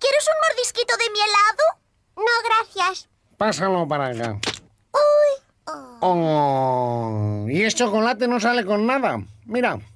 ¿quieres un mordisquito de mi helado? No, gracias. Pásalo para acá. Uy. Oh. Oh, y este chocolate no sale con nada. Mira.